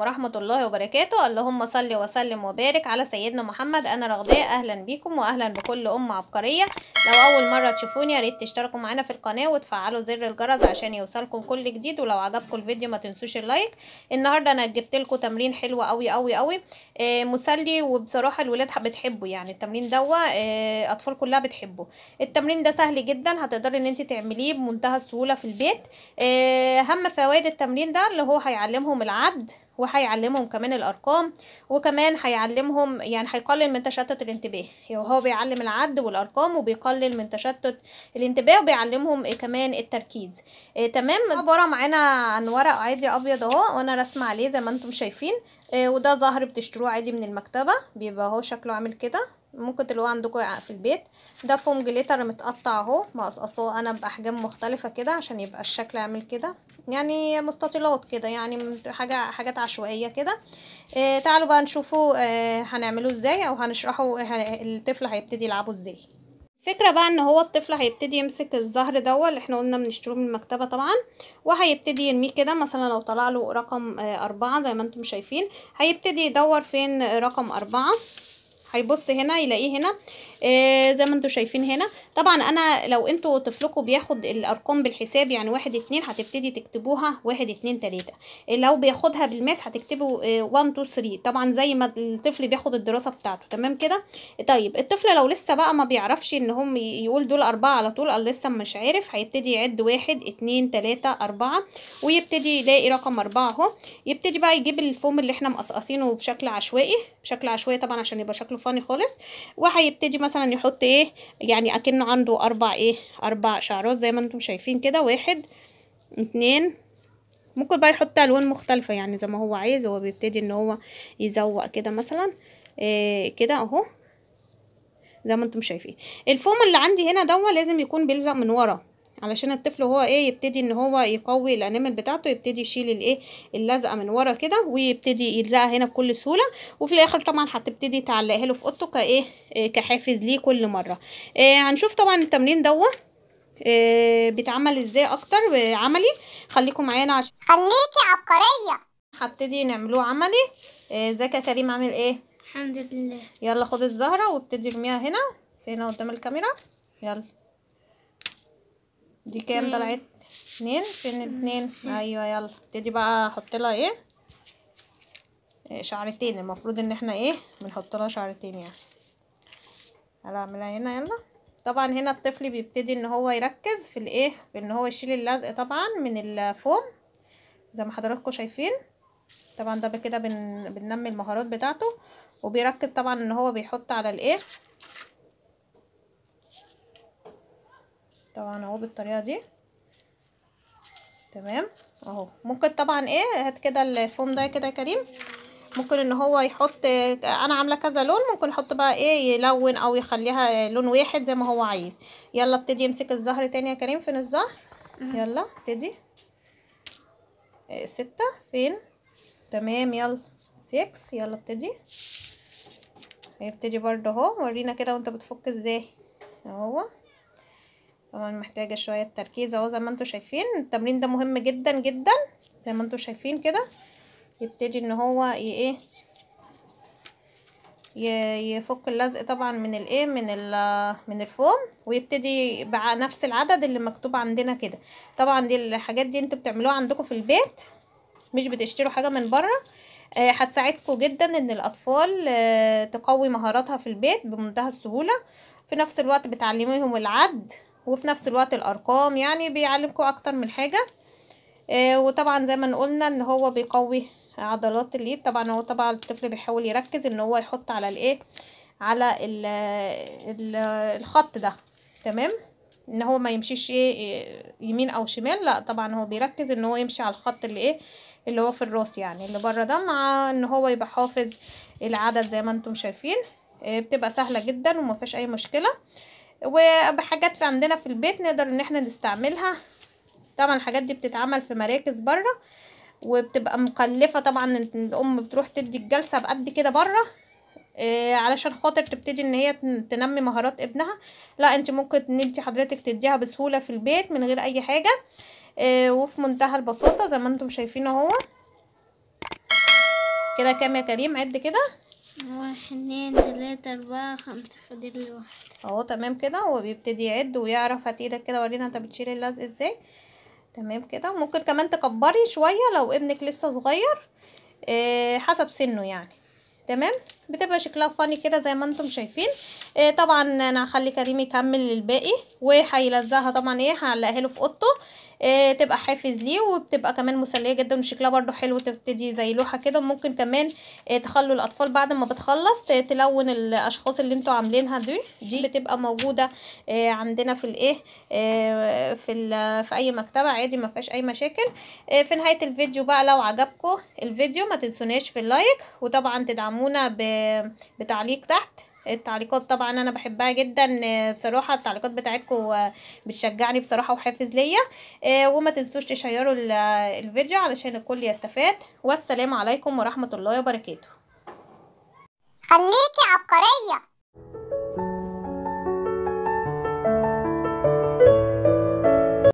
ورحمة الله وبركاته اللهم صل وسلم وبارك على سيدنا محمد أنا رغداء أهلا بيكم وأهلا بكل أم عبقرية لو أول مرة تشوفوني ياريت ريت تشتركوا معانا في القناة وتفعلوا زر الجرس عشان يوصلكم كل جديد ولو عجبكم الفيديو ما تنسوش اللايك النهاردة أنا جبت لكم تمرين حلو قوي قوي قوي آه، مسلي وبصراحة الولاد بتحبه يعني التمرين دوا آه، أطفال كلها بتحبه التمرين ده سهل جدا هتقدر إن أنت تعمليه بمنتهى السهولة في البيت آه، أهم فوائد التمرين ده اللي هو هيعلمهم العد وهيعلمهم كمان الارقام وكمان هيعلمهم يعني هيقلل من تشتت الانتباه يعني هو بيعلم العد والارقام وبيقلل من تشتت الانتباه وبيعلمهم كمان التركيز آه تمام عباره معانا عن ورق عادي ابيض اهو وانا راسمه عليه زي ما انتم شايفين آه وده ظهر بتشتروه عادي من المكتبه بيبقى اهو شكله عامل كده ممكن تلاقوه عندكم في البيت ده فوم جليتر متقطع اهو مقصقصاه انا باحجام مختلفه كده عشان يبقى الشكل عامل كده يعني مستطيلات كده يعني حاجة حاجات عشوائية كده آه تعالوا بقى نشوفوا آه هنعمله ازاي او هنشرحه آه الطفل هيبتدي يلعبه ازاي فكرة بقى ان هو الطفل هيبتدي يمسك الزهر دوا اللي احنا قلنا بنشتروه من المكتبة طبعا وهيبتدي يرميه كده مثلا لو طلع له رقم آه، اربعة زي ما انتم شايفين هيبتدي يدور فين رقم اربعة هيبص هنا يلاقيه هنا آه زي ما انتوا شايفين هنا طبعا انا لو انتوا طفلكم بياخد الارقام بالحساب يعني واحد اتنين هتبتدي تكتبوها واحد اتنين تلاته لو بياخدها بالماس هتكتبوا وان تو ثري طبعا زي ما الطفل بياخد الدراسه بتاعته تمام كده طيب الطفل لو لسه بقى ما بيعرفش ان هم يقول دول اربعه على طول قال لسه مش عارف هيبتدي يعد واحد اتنين تلاته اربعه ويبتدي يلاقي رقم اربعه اهو يبتدي بقى يجيب الفوم اللي احنا مقصقصينه بشكل عشوائي بشكل عشوائي طبعا عشان يبقى شكله صفاني خالص وهيبتدي مثلا يحط ايه يعني اكنه عنده اربع ايه اربع شعرات زي ما انتم شايفين كده واحد اتنين ممكن بقى يحط الوان مختلفه يعني زي ما هو عايز هو بيبتدي ان هو يزوق كده مثلا إيه كده اهو زي ما انتم شايفين الفوم اللي عندي هنا دوا لازم يكون بيلزق من ورا علشان الطفل هو ايه يبتدي ان هو يقوي الانامل بتاعته يبتدي يشيل الايه اللزقه من ورا كده ويبتدي يلزقها هنا بكل سهوله وفي الاخر طبعا هتبتدي تعلقها له في اوضته كايه إيه، كحافز ليه كل مره إيه هنشوف طبعا التمرين دوت إيه بيتعمل ازاي اكتر آه، عملي خليكم معانا عشان خليكي عبقريه هبتدي نعملوه عملي آه، ازيك إيه يا كريم عامل ايه الحمد لله يلا خد الزهره وابتدي ارميها هنا هنا قدام الكاميرا يلا دي كام طلعت اتنين فين اتنين ايوه يلا ابتدي بقى احط لها ايه شعرتين المفروض ان احنا ايه بنحط لها شعرتين يعني اعملها هنا يلا طبعا هنا الطفل بيبتدي ان هو يركز في الايه في ان هو يشيل اللزق طبعا من الفوم زي ما حضراتكم شايفين طبعا ده كده بن... بننمي المهارات بتاعته وبيركز طبعا ان هو بيحط على الايه طبعا اهو بالطريقه دي تمام اهو ممكن طبعا ايه هات كده الفوم ده كده يا كريم ممكن ان هو يحط انا عامله كذا لون ممكن يحط بقى ايه يلون او يخليها لون واحد زي ما هو عايز يلا ابتدي امسك الزهر تاني يا كريم فين الزهر يلا ابتدي إيه، ستة فين تمام يلا سيكس يلا ابتدي ابتدي برده اهو ورينا كده وانت بتفك ازاي اهو طبعا محتاجه شويه تركيز اهو زي ما انتم شايفين التمرين ده مهم جدا جدا زي ما انتم شايفين كده يبتدي ان هو ايه يفك اللزق طبعا من الايه من من الفوم ويبتدي بنفس العدد اللي مكتوب عندنا كده طبعا دي الحاجات دي انتوا بتعملوها عندكم في البيت مش بتشتروا حاجه من بره آه، هتساعدكم جدا ان الاطفال آه، تقوي مهاراتها في البيت بمنتهى السهوله في نفس الوقت بتعلميهم العد وفي نفس الوقت الارقام يعني بيعلمكم اكتر من حاجه آه، وطبعا زي ما قلنا ان هو بيقوي عضلات اليد طبعا هو طبعا الطفل بيحاول يركز ان هو يحط على الايه على ال الـ الخط ده تمام ان هو ما يمشيش ايه يمين او شمال لا طبعا هو بيركز ان هو يمشي على الخط اللي ايه اللي هو في الراس يعني اللي بره ده مع ان هو يبقى حافظ العدد زي ما انتم شايفين آه، بتبقى سهله جدا وما فيهاش اي مشكله وبحاجات في عندنا في البيت نقدر ان احنا نستعملها طبعا الحاجات دي بتتعمل في مراكز برا وبتبقى مكلفه طبعا الام بتروح تدي الجلسه بقد كده برا إيه علشان خاطر تبتدي ان هي تنمي مهارات ابنها لا انت ممكن ان انت حضرتك تديها بسهوله في البيت من غير اي حاجه إيه وفي منتهى البساطه زي ما انتم شايفين اهو كده كام يا كريم عد كده واحد اتنين تلاتة أربعة خمسة فاضل لي واحد اهو تمام كده وبيبتدي يعد ويعرف هات ايدك كده ورينا انت بتشيل اللزق ازاي تمام كده ممكن كمان تكبري شوية لو ابنك لسه صغير اه حسب سنه يعني تمام بتبقى شكلها فاني كده زي ما انتم شايفين آه طبعا انا هخلي كريم يكمل الباقي وهيلزقها طبعا ايه هعلقها له في اوضته آه تبقى حافز ليه وبتبقى كمان مسليه جدا وشكلها برده حلو تبتدي زي لوحه كده ممكن كمان آه تخلوا الاطفال بعد ما بتخلص تلون الاشخاص اللي انتم عاملينها دي دي بتبقى موجوده آه عندنا في الايه آه في في اي مكتبه عادي ما فيهاش اي مشاكل آه في نهايه الفيديو بقى لو عجبكم الفيديو ما تنسوناش في اللايك وطبعا تدعمونا ب بتعليق تحت التعليقات طبعا انا بحبها جدا بصراحه التعليقات بتاعتكم بتشجعني بصراحه وحافز ليا وما تنسوش تشيروا الفيديو علشان الكل يستفاد والسلام عليكم ورحمه الله وبركاته خليكي عبقريه